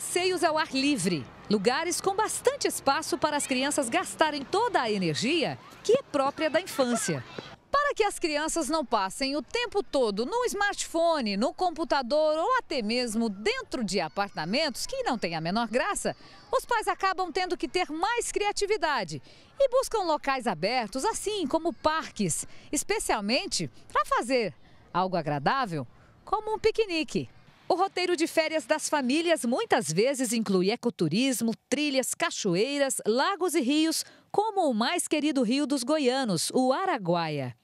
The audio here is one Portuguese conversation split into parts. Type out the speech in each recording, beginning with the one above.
passeios ao ar livre. Lugares com bastante espaço para as crianças gastarem toda a energia que é própria da infância. Para que as crianças não passem o tempo todo no smartphone, no computador ou até mesmo dentro de apartamentos que não têm a menor graça, os pais acabam tendo que ter mais criatividade e buscam locais abertos, assim como parques, especialmente para fazer algo agradável, como um piquenique. O roteiro de férias das famílias muitas vezes inclui ecoturismo, trilhas, cachoeiras, lagos e rios, como o mais querido rio dos goianos, o Araguaia.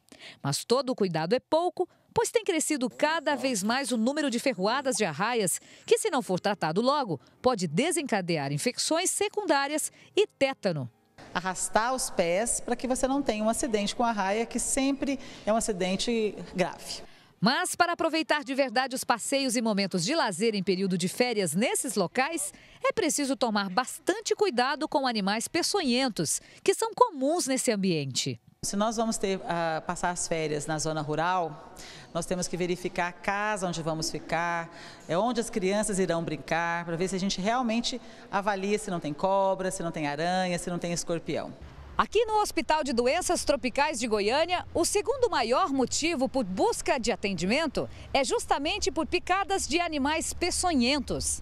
Mas todo o cuidado é pouco, pois tem crescido cada vez mais o número de ferroadas de arraias, que, se não for tratado logo, pode desencadear infecções secundárias e tétano arrastar os pés para que você não tenha um acidente com a raia, que sempre é um acidente grave. Mas para aproveitar de verdade os passeios e momentos de lazer em período de férias nesses locais, é preciso tomar bastante cuidado com animais peçonhentos, que são comuns nesse ambiente. Se nós vamos ter, uh, passar as férias na zona rural, nós temos que verificar a casa onde vamos ficar, é onde as crianças irão brincar, para ver se a gente realmente avalia se não tem cobra, se não tem aranha, se não tem escorpião. Aqui no Hospital de Doenças Tropicais de Goiânia, o segundo maior motivo por busca de atendimento é justamente por picadas de animais peçonhentos.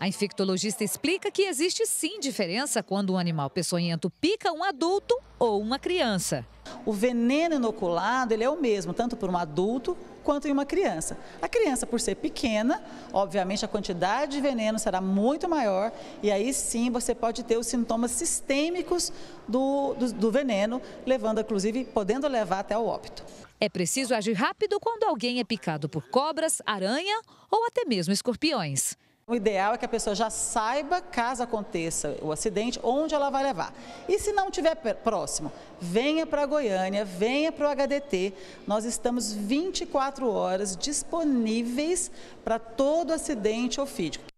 A infectologista explica que existe sim diferença quando um animal peçonhento pica um adulto ou uma criança. O veneno inoculado ele é o mesmo, tanto por um adulto quanto em uma criança. A criança, por ser pequena, obviamente a quantidade de veneno será muito maior e aí sim você pode ter os sintomas sistêmicos do, do, do veneno, levando, inclusive, podendo levar até o óbito. É preciso agir rápido quando alguém é picado por cobras, aranha ou até mesmo escorpiões. O ideal é que a pessoa já saiba, caso aconteça o acidente, onde ela vai levar. E se não tiver próximo, venha para Goiânia, venha para o HDT. Nós estamos 24 horas disponíveis para todo acidente ofídico.